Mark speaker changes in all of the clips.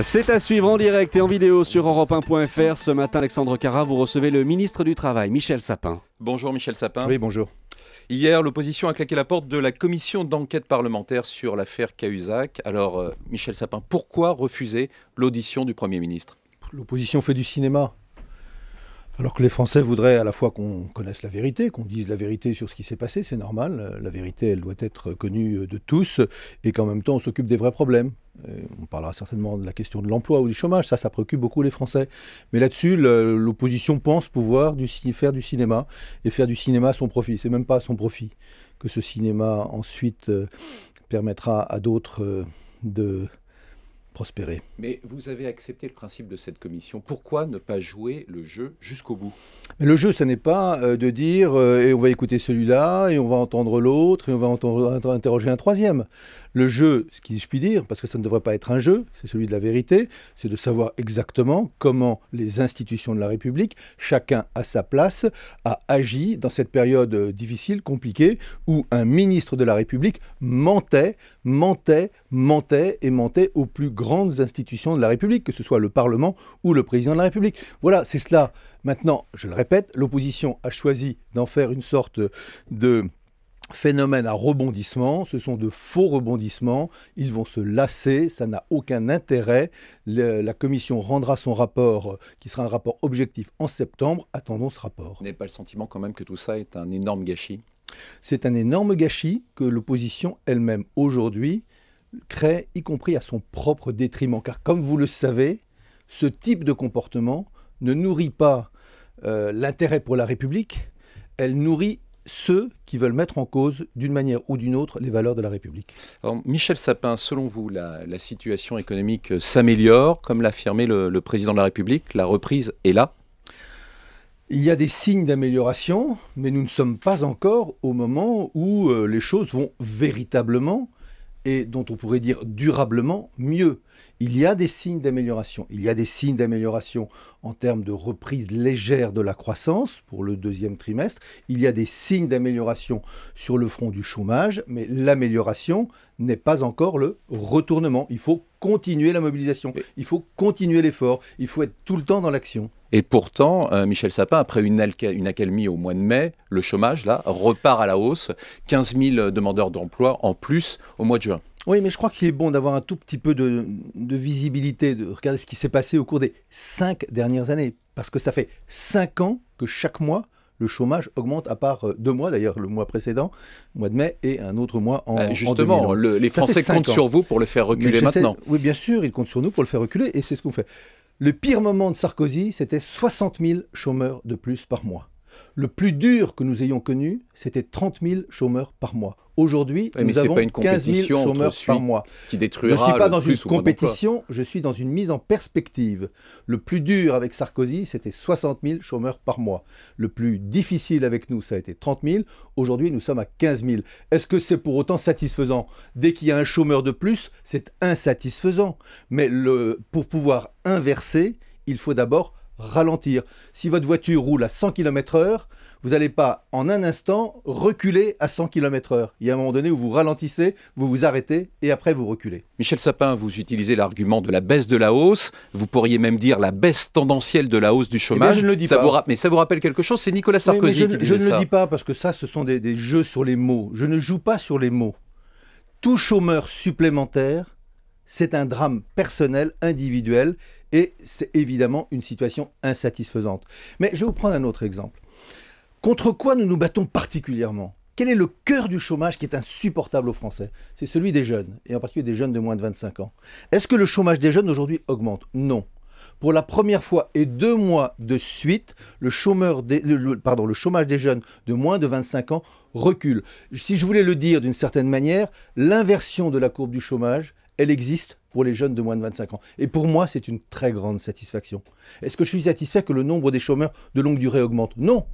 Speaker 1: C'est à suivre en direct et en vidéo sur europe1.fr. Ce matin, Alexandre Carra, vous recevez le ministre du Travail, Michel Sapin. Bonjour Michel Sapin. Oui, bonjour. Hier, l'opposition a claqué la porte de la commission d'enquête parlementaire sur l'affaire Cahuzac. Alors, euh, Michel Sapin, pourquoi refuser l'audition du Premier ministre
Speaker 2: L'opposition fait du cinéma. Alors que les Français voudraient à la fois qu'on connaisse la vérité, qu'on dise la vérité sur ce qui s'est passé, c'est normal. La vérité, elle doit être connue euh, de tous et qu'en même temps, on s'occupe des vrais problèmes. Euh, on parlera certainement de la question de l'emploi ou du chômage, ça, ça préoccupe beaucoup les Français. Mais là-dessus, l'opposition pense pouvoir du, faire du cinéma et faire du cinéma à son profit. C'est même pas à son profit que ce cinéma ensuite euh, permettra à d'autres de prospérer.
Speaker 1: Mais vous avez accepté le principe de cette commission. Pourquoi ne pas jouer le jeu jusqu'au bout
Speaker 2: Le jeu, ce n'est pas euh, de dire euh, et on va écouter celui-là, et on va entendre l'autre, et on va entendre, interroger un troisième. Le jeu, ce qui je puis dire, parce que ça ne devrait pas être un jeu, c'est celui de la vérité, c'est de savoir exactement comment les institutions de la République, chacun à sa place, a agi dans cette période euh, difficile, compliquée, où un ministre de la République mentait, mentait, mentait et mentait au plus grand grandes institutions de la République, que ce soit le Parlement ou le Président de la République. Voilà, c'est cela. Maintenant, je le répète, l'opposition a choisi d'en faire une sorte de phénomène à rebondissement, ce sont de faux rebondissements, ils vont se lasser, ça n'a aucun intérêt. la commission rendra son rapport, euh, qui sera un rapport objectif en septembre, attendons ce rapport.
Speaker 1: Vous n'avez pas le sentiment quand même que tout ça est
Speaker 2: un énorme gâchis C'est un énorme gâchis que l'opposition elle-même aujourd'hui crée, y compris à son propre détriment. Car comme vous le savez, ce type de comportement ne nourrit pas euh, l'intérêt pour la République, elle nourrit ceux qui veulent mettre en cause, d'une manière ou d'une autre, les valeurs de la République. Michel
Speaker 1: Sapin, selon vous, la, situation économique euh, s'améliore, comme l'affirmait affirmé le président de la
Speaker 2: République, la reprise est là il y a des signes d'amélioration, mais nous ne sommes pas encore au moment où euh, les choses vont véritablement et dont on pourrait dire durablement mieux. Il y a des signes d'amélioration. Il y a des signes d'amélioration en termes de reprise légère de la croissance pour le deuxième trimestre. Il y a des signes d'amélioration sur le front du chômage, mais l'amélioration n'est pas encore le retournement. Il faut continuer la mobilisation, il faut continuer l'effort, il faut être tout le temps dans l'action.
Speaker 1: Et pourtant, euh, Michel Sapin, après une, accalmie au mois de mai, le chômage, là, repart à la hausse. 15 000 demandeurs d'emploi en plus au mois de juin.
Speaker 2: Oui, mais je crois qu'il est bon d'avoir un tout petit peu de, visibilité, de regarder ce qui s'est passé au cours des cinq dernières années. Parce que ça fait cinq ans que chaque mois, le chômage augmente à part euh, deux mois d'ailleurs le mois précédent, le mois de mai et un autre mois en euh, justement les Français comptent sur vous pour le faire reculer maintenant. Oui bien sûr ils comptent sur nous pour le faire reculer et c'est ce qu'on fait. Le pire moment de Sarkozy, c'était 60 000 chômeurs de plus par mois. Le plus dur que nous ayons connu, c'était 30 000 chômeurs par mois. Aujourd'hui, nous avons 15 000 chômeurs par mois. Qui je ne suis pas dans une compétition, je suis dans une mise en perspective. Le plus dur avec Sarkozy, c'était 60 000 chômeurs par mois. Le plus difficile avec nous, ça a été 30 000. Aujourd'hui, nous sommes à 15 000. Est-ce que c'est pour autant satisfaisant Dès qu'il y a un chômeur de plus, c'est insatisfaisant. Mais pour pouvoir inverser, il faut d'abord ralentir. Si votre voiture roule à 100 km/h, vous n'allez pas en un instant reculer à 100 km/h. Il y a un moment donné où vous ralentissez, vous vous arrêtez et après vous reculez.
Speaker 1: Michel Sapin, vous utilisez l'argument de la baisse de la hausse, vous pourriez même dire la baisse tendancielle de la hausse du eh chômage. ça Vous mais ça vous rappelle quelque chose C'est Nicolas Sarkozy je, ne le dis
Speaker 2: pas parce que ça, ce sont des jeux sur les mots. Je ne joue pas sur les mots. Tout chômeur supplémentaire c'est un drame personnel, individuel, et c'est évidemment une situation insatisfaisante. Mais je vais vous prendre un autre exemple. Contre quoi nous nous battons particulièrement Quel est le cœur du chômage qui est insupportable aux Français C'est celui des jeunes, et en particulier des jeunes de moins de 25 ans. Est-ce que le chômage des jeunes aujourd'hui augmente Non. Pour la première fois et deux mois de suite, le, le chômage des jeunes de moins de 25 ans recule. Si je voulais le dire d'une certaine manière, l'inversion de la courbe du chômage, elle existe pour les jeunes de moins de 25 ans. Et pour moi, c'est une très grande satisfaction. Est-ce que je suis satisfait que le nombre des chômeurs de longue durée augmente Non.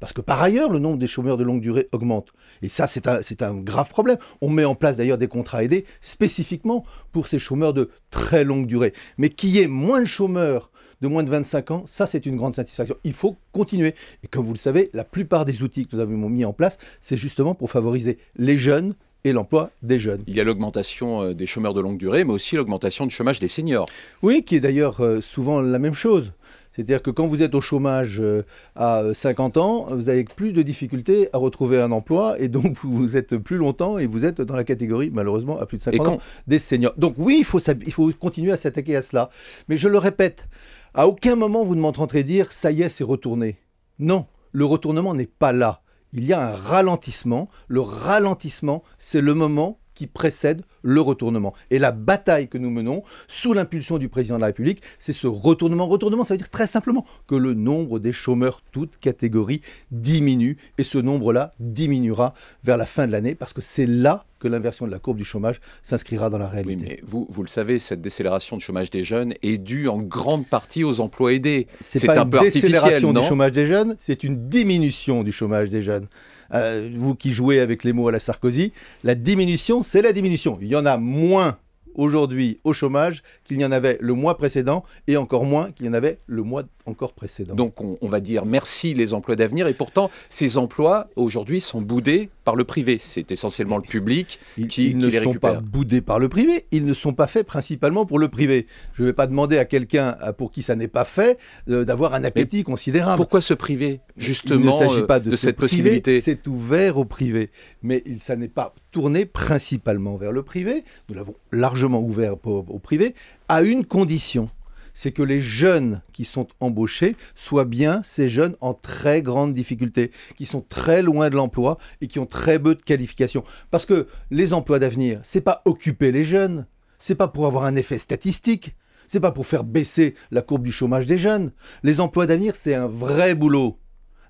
Speaker 2: Parce que par ailleurs, le nombre des chômeurs de longue durée augmente. Et ça, c'est un, grave problème. On met en place d'ailleurs des contrats aidés spécifiquement pour ces chômeurs de très longue durée. Mais qui est ait moins de chômeurs de moins de 25 ans, ça, c'est une grande satisfaction. Il faut continuer. Et comme vous le savez, la plupart des outils que nous avons mis en place, c'est justement pour favoriser les jeunes et l'emploi des jeunes. Il y a l'augmentation euh, des chômeurs de longue durée, mais aussi l'augmentation du chômage des seniors. Oui, qui est d'ailleurs euh, souvent la même chose. C'est-à-dire que quand vous êtes au chômage euh, à 50 ans, vous avez plus de difficultés à retrouver un emploi et donc vous êtes plus longtemps et vous êtes dans la catégorie, malheureusement, à plus de 50 ans des seniors. Donc oui, il faut, il faut continuer à s'attaquer à cela. Mais je le répète, à aucun moment vous ne m'entendrez dire ça y est, c'est retourné. Non, le retournement n'est pas là il y a un ralentissement. Le ralentissement, c'est le moment qui précède le retournement. Et la bataille que nous menons, sous l'impulsion du président de la République, c'est ce retournement. Retournement, ça veut dire très simplement que le nombre des chômeurs, toutes catégories, diminue. Et ce nombre-là diminuera vers la fin de l'année, parce que c'est là que l'inversion de la courbe du chômage s'inscrira dans la réalité. Oui, mais
Speaker 1: vous, vous le savez, cette décélération du chômage des jeunes est due en grande partie aux emplois aidés. C'est un une du chômage
Speaker 2: des jeunes, c'est une diminution du chômage des jeunes. Euh, vous qui jouez avec les mots à la Sarkozy, la diminution, c'est la diminution. Il y en a moins aujourd'hui au chômage qu'il y en avait le mois précédent et encore moins qu'il y en avait le mois encore précédent. Donc on va dire merci les emplois d'avenir et pourtant ces emplois aujourd'hui sont boudés par le privé. C'est essentiellement le public qui, les récupère. Ils ne sont pas boudés par le privé. Ils ne sont pas faits principalement pour le privé. Je ne vais pas demander à quelqu'un euh, pour qui ça n'est pas fait euh, d'avoir un appétit considérable. Pourquoi ce privé justement Il ne s'agit euh, pas de, cette possibilité C'est ouvert au privé, mais ça n'est pas tourné principalement vers le privé. Nous l'avons largement ouvert au privé à une condition c'est que les jeunes qui sont embauchés soient bien ces jeunes en très grande difficulté, qui sont très loin de l'emploi et qui ont très peu de qualifications. Parce que les emplois d'avenir, c'est pas occuper les jeunes, c'est pas pour avoir un effet statistique, c'est pas pour faire baisser la courbe du chômage des jeunes. Les emplois d'avenir, c'est un vrai boulot,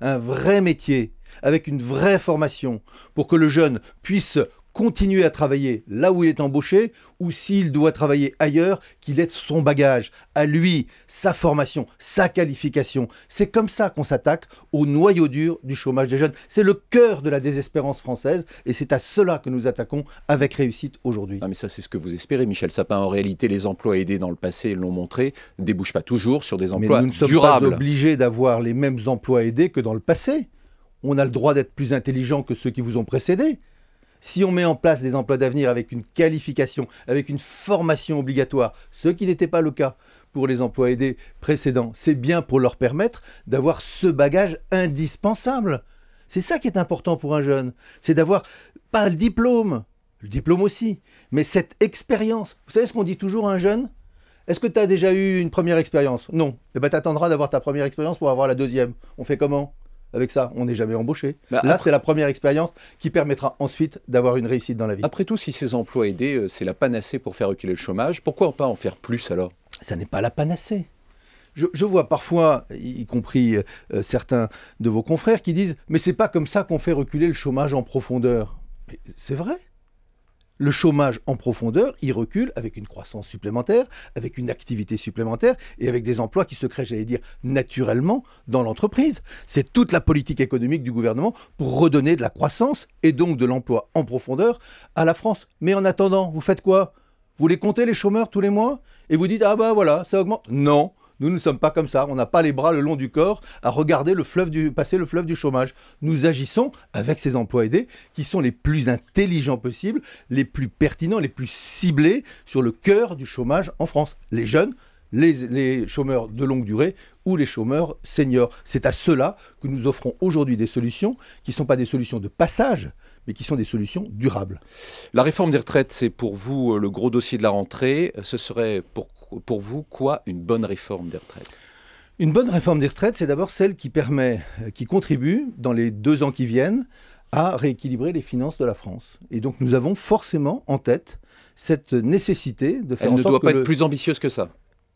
Speaker 2: un vrai métier, avec une vraie formation, pour que le jeune puisse continuer à travailler là où il est embauché ou s'il doit travailler ailleurs, qu'il ait son bagage, à lui, sa formation, sa qualification. C'est comme ça qu'on s'attaque au noyau dur du chômage des jeunes. C'est le cœur de la désespérance française et c'est à cela que nous attaquons avec réussite aujourd'hui. Ah,
Speaker 1: mais ça c'est ce que vous espérez Michel Sapin. En réalité les emplois aidés dans le passé l'ont montré, ne débouchent pas toujours sur des emplois mais nous ne sommes pas
Speaker 2: obligés d'avoir les mêmes emplois aidés que dans le passé. On a le droit d'être plus intelligent que ceux qui vous ont précédé. Si on met en place des emplois d'avenir avec une qualification, avec une formation obligatoire, ce qui n'était pas le cas pour les emplois aidés précédents, c'est bien pour leur permettre d'avoir ce bagage indispensable. C'est ça qui est important pour un jeune, c'est d'avoir pas le diplôme, le diplôme aussi, mais cette expérience. Vous savez ce qu'on dit toujours à un jeune Est-ce que tu as déjà eu une première expérience Non. Eh bien, tu attendras d'avoir ta première expérience pour avoir la deuxième. On fait comment avec ça. On n'est jamais embauché. Bah, Là, c'est la première expérience qui permettra ensuite d'avoir une réussite dans la vie. Après tout, si ces emplois aidés, euh, c'est la panacée pour faire reculer le chômage, pourquoi pas en faire plus alors Ça n'est pas la panacée. Je, vois parfois, y compris euh, euh, certains de vos confrères, qui disent Mais c'est pas comme ça qu'on fait reculer le chômage en profondeur. C'est vrai le chômage en profondeur, il recule avec une croissance supplémentaire, avec une activité supplémentaire et avec des emplois qui se créent, j'allais dire, naturellement dans l'entreprise. C'est toute la politique économique du gouvernement pour redonner de la croissance et donc de l'emploi en profondeur à la France. Mais en attendant, vous faites quoi Vous les comptez les chômeurs tous les mois et vous dites ah ben voilà, ça augmente. Non, nous ne sommes pas comme ça, on n'a pas les bras le long du corps à regarder le fleuve du, passer le fleuve du chômage. Nous agissons avec ces emplois aidés qui sont les plus intelligents possibles, les plus pertinents, les plus ciblés sur le cœur du chômage en France. Les jeunes, les, chômeurs de longue durée ou les chômeurs seniors. C'est à cela que nous offrons aujourd'hui des solutions qui ne sont pas des solutions de passage, mais qui sont des solutions durables. La réforme des retraites, c'est pour
Speaker 1: vous euh, le gros dossier de la rentrée. Ce serait pourquoi pour vous, quoi une bonne réforme des retraites
Speaker 2: Une bonne réforme des retraites, c'est d'abord celle qui permet, euh, qui contribue, dans les deux ans qui viennent, à rééquilibrer les finances de la France. Et donc nous avons forcément en tête cette nécessité de faire en sorte ne doit pas être plus ambitieuse que ça.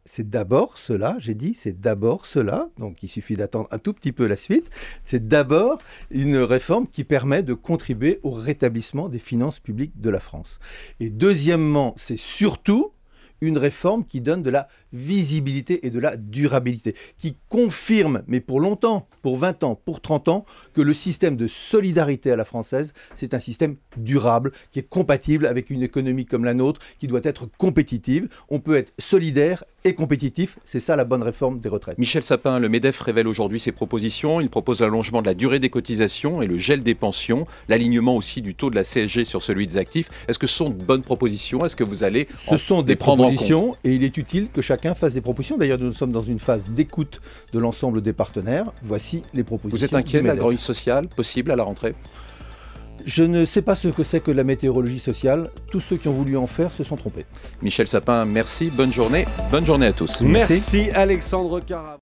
Speaker 2: C'est d'abord cela, j'ai dit, c'est d'abord cela, donc il suffit d'attendre un tout petit peu la suite, c'est d'abord une réforme qui permet de contribuer au rétablissement des finances publiques de la France. Et deuxièmement, c'est surtout une réforme qui donne de la visibilité et de la durabilité, qui confirme, mais pour longtemps, pour 20 ans, pour 30 ans, que le système de solidarité à la française, c'est un système durable, qui est compatible avec une économie comme la nôtre, qui doit être compétitive. On peut être solidaire et compétitif, c'est ça la bonne réforme des retraites.
Speaker 1: Michel Sapin, le MEDEF révèle aujourd'hui ses propositions. Il propose l'allongement de la durée des cotisations et le gel des pensions, l'alignement aussi du taux de la CSG sur celui des actifs. Est-ce que ce sont de bonnes propositions Est-ce que vous allez ce sont des
Speaker 2: et il est utile que chacun fasse des propositions. D'ailleurs, nous sommes dans une phase d'écoute de l'ensemble des partenaires. Voici les propositions. Vous êtes inquiet de la grogne
Speaker 1: sociale possible à
Speaker 2: la rentrée je ne sais pas ce que c'est que la météorologie sociale. Tous ceux qui ont voulu en faire se sont trompés.
Speaker 1: Michel Sapin, merci, bonne journée. Bonne journée à tous. Merci,
Speaker 2: Alexandre Carab.